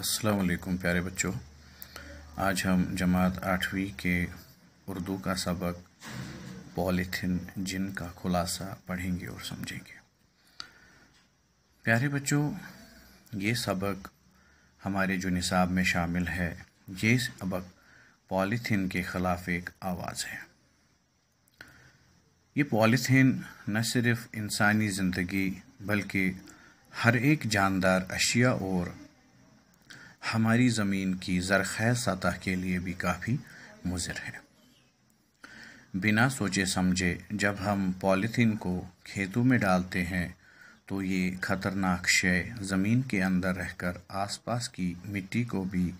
असलकुम प्यारे बच्चों आज हम जमात आठवीं के उर्दू का सबक पॉलीथिन जिन का खुलासा पढ़ेंगे और समझेंगे प्यारे बच्चों ये सबक हमारे जो निसाब में शामिल है ये सबक पॉलीथिन के ख़िलाफ़ एक आवाज़ है ये पॉलीथिन न सिर्फ इंसानी ज़िंदगी बल्कि हर एक जानदार अशिया और हमारी ज़मीन की ज़रख़ैज़ सतह के लिए भी काफ़ी मुजर है बिना सोचे समझे जब हम पॉलीथीन को खेतों में डालते हैं तो ये खतरनाक शय ज़मीन के अंदर रहकर आसपास की मिट्टी को भी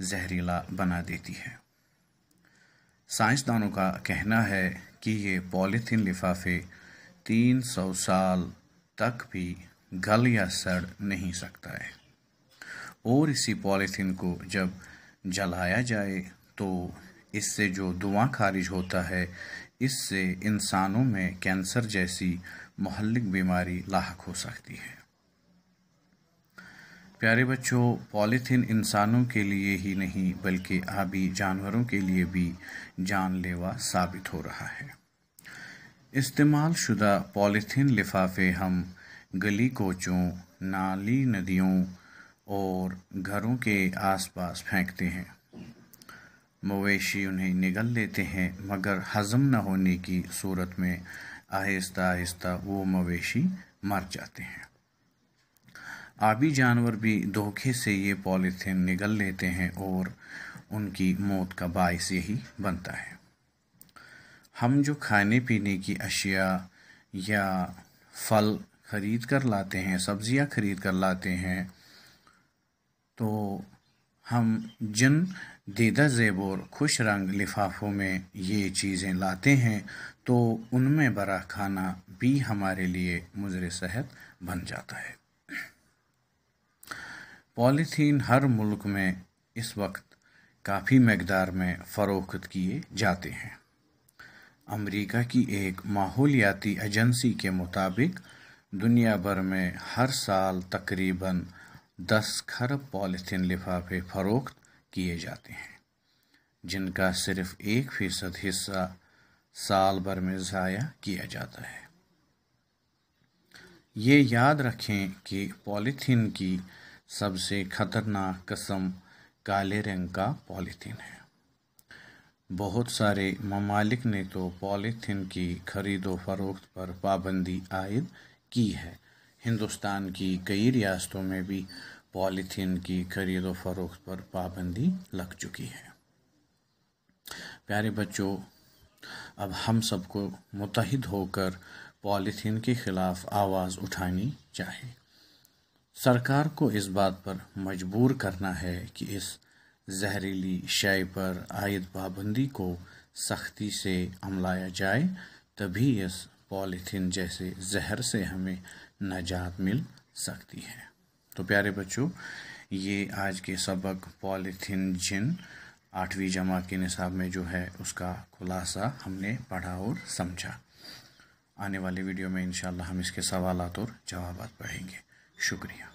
जहरीला बना देती है साइंसदानों का कहना है कि ये पॉलीथीन लिफाफे 300 साल तक भी गल या सड़ नहीं सकता है और इसी पॉलीथीन को जब जलाया जाए तो इससे जो धुआं खारिज होता है इससे इंसानों में कैंसर जैसी महलिक बीमारी लाक हो सकती है प्यारे बच्चों पॉलीथीन इंसानों के लिए ही नहीं बल्कि आबी जानवरों के लिए भी जानलेवा साबित हो रहा है इस्तेमाल शुदा पॉलीथीन लिफाफे हम गली कोचों नाली नदियों और घरों के आसपास फेंकते हैं मवेशी उन्हें निगल लेते हैं मगर हजम न होने की सूरत में आहिस्ता आहिस्ता वो मवेशी मर जाते हैं आबी जानवर भी धोखे से ये पॉलीथीन निगल लेते हैं और उनकी मौत का बायस यही बनता है हम जो खाने पीने की अशिया या फल खरीद कर लाते हैं सब्जियां खरीद कर लाते हैं तो हम जिन दीदा ज़ेबोर खुश रंग लिफाफों में ये चीज़ें लाते हैं तो उनमें बरा खाना भी हमारे लिए मुजर सेहत बन जाता है पॉलीथीन हर मुल्क में इस वक्त काफ़ी मकदार में फ़रोख्त किए जाते हैं अमेरिका की एक माहौलियाती एजेंसी के मुताबिक दुनिया भर में हर साल तकरीबन दस खरब पॉलीथीन लिफाफे फरोख्त किए जाते हैं जिनका सिर्फ एक फीसद हिस्सा साल भर में ज़ाया किया जाता है ये याद रखें कि पॉलीथीन की सबसे खतरनाक कस्म काले रंग का पॉलीथीन है बहुत सारे ममालिक ने तो पॉलीथीन की खरीदो फरोख्त पर पाबंदी आयद की है हिंदुस्तान की कई रियासतों में भी पॉलीथीन की खरीद फरोख्त पर पाबंदी लग चुकी है प्यारे बच्चों अब हम सबको मुतहद होकर पॉलीथीन के खिलाफ आवाज़ उठानी चाहिए सरकार को इस बात पर मजबूर करना है कि इस जहरीली शय पर आयद पाबंदी को सख्ती से अमलाया जाए तभी इस पॉलीथीन जैसे जहर से हमें नजात मिल सकती है तो प्यारे बच्चों ये आज के सबक पॉलीथीन जिन आठवीं जमा के निसाब में जो है उसका खुलासा हमने पढ़ा और समझा आने वाले वीडियो में इंशाल्लाह हम इसके सवाल और जवाब पढ़ेंगे शुक्रिया